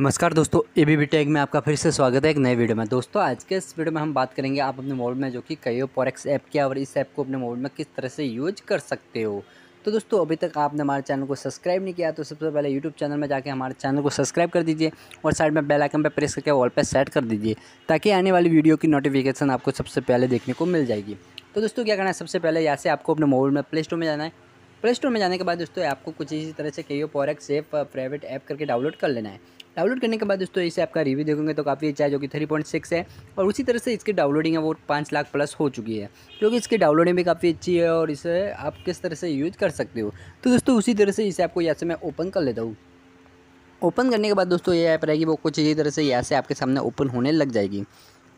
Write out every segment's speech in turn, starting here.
नमस्कार दोस्तों A B B tech e में आपका फिर से स्वागत है एक नए वीडियो में दोस्तों आज के इस वीडियो में हम बात करेंगे आप अपने मोबाइल में जो कि कई फॉरेक्स ऐप के और इस ऐप को अपने मोबाइल में किस तरह से यूज कर सकते हो तो दोस्तों अभी तक आपने हमारे चैनल को सब्सक्राइब नहीं किया तो सबसे पहले यूट्यूब चैनल में जाके हमारे चैनल को सब्सक्राइब कर दीजिए और साइड में बेल आइकन पर प्रेस करके वॉल पर सेट कर दीजिए ताकि आने वाली वीडियो की नोटिफिकेशन आपको सबसे पहले देखने को मिल जाएगी तो दोस्तों क्या करना है सबसे पहले यहाँ से आपको अपने मोबाइल में प्ले स्टोर में जाना है प्ले स्टोर में जाने के बाद दोस्तों आपको कुछ इसी तरह से के ओ पोरेक्स सेफ प्राइवेट ऐप करके डाउनलोड कर लेना है डाउनलोड करने के बाद दोस्तों इसे आपका रिव्यू देखेंगे तो काफ़ी अच्छा है जो कि थ्री पॉइंट सिक्स है और उसी तरह से इसकी डाउनलोडिंग है वो पाँच लाख प्लस हो चुकी है क्योंकि इसकी डाउनलोडिंग भी काफ़ी अच्छी है और इसे आप किस तरह से यूज कर सकते हो तो दोस्तों उसी तरह से इस ऐप को यहाँ से मैं ओपन कर लेता हूँ ओपन करने के बाद दोस्तों ये ऐप रहेगी वो कुछ इसी तरह से यहाँ से आपके सामने ओपन होने लग जाएगी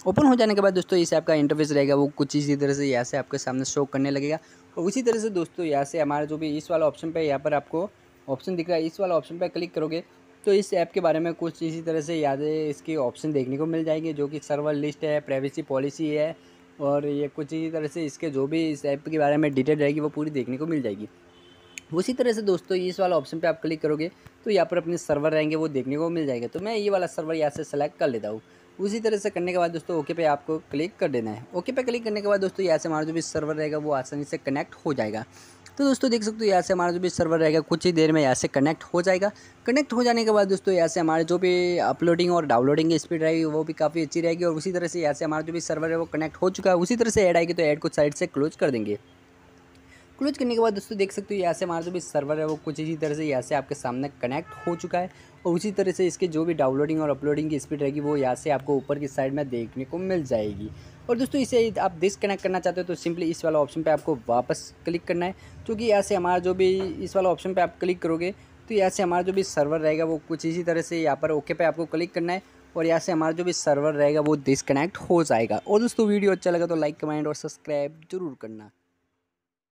ओपन हो जाने के बाद दोस्तों इस ऐप का इंटरफेस रहेगा वो कुछ इसी तरह से यहाँ से आपके सामने शो करने लगेगा उसी तरह से दोस्तों यहाँ से हमारा जो भी इस वाला ऑप्शन पर यहाँ पर आपको ऑप्शन दिख रहा है इस वाला ऑप्शन पर क्लिक करोगे तो इस ऐप के बारे में कुछ इसी तरह से याद इसके ऑप्शन देखने को मिल जाएंगे जो कि सर्वर लिस्ट है प्राइवेसी पॉलिसी है और ये कुछ इसी तरह से इसके जो भी इस ऐप के बारे में डिटेल रहेगी वो पूरी देखने को मिल जाएगी उसी तरह से दोस्तों इस वाला ऑप्शन पे आप क्लिक करोगे तो यहाँ पर अपने सर्वर रहेंगे वो देखने को मिल जाएगा तो मैं ये वाला सर्वर यहाँ से सेलेक्ट कर लेता हूँ उसी तरह से करने के बाद दोस्तों ओके पे आपको क्लिक कर देना है ओके पे क्लिक करने के बाद दोस्तों यहाँ से हमारा जो भी सर्वर रहेगा वो आसानी से कनेक्ट हो जाएगा तो दोस्तों देख सकते हो यहाँ से हमारा जो भी सर्वर रहेगा कुछ ही देर में यहाँ से कनेक्ट हो जाएगा कनेक्ट हो जाने के बाद दोस्तों यहाँ से हमारे जो भी अपलोडिंग और डाउनलोडिंग की स्पीड रहेगी वो भी काफ़ी अच्छी रहेगी और उसी तरह से यहाँ से हमारा जो भी सर्वर है वो कनेक्ट हो चुका है उसी तरह से ऐड आएगी तो ऐड को साइड से क्लोज कर देंगे क्लोज करने के बाद दोस्तों देख सकते हो यहाँ से हमारा जो भी सर्वर है वो कुछ इसी तरह से यहाँ से आपके सामने कनेक्ट हो चुका है और उसी तरह से इसके जो भी डाउनलोडिंग और अपलोडिंग की स्पीड रहेगी वो यहाँ से आपको ऊपर की साइड में देखने को मिल जाएगी और दोस्तों इसे आप डिसकनेक्ट करना चाहते हो तो सिंपली इस वाला ऑप्शन पर आपको वापस क्लिक करना है क्योंकि यहाँ से हमारा जो भी इस वाला ऑप्शन पर आप क्लिक करोगे तो यहाँ से हमारा जो भी सर्वर रहेगा वो कुछ इसी तरह से यहाँ पर ओके पे आपको क्लिक करना है और यहाँ से हमारा जो भी सर्वर रहेगा वो डिसकनेक्ट हो जाएगा और दोस्तों वीडियो अच्छा लगा तो लाइक कमेंट और सब्सक्राइब जरूर करना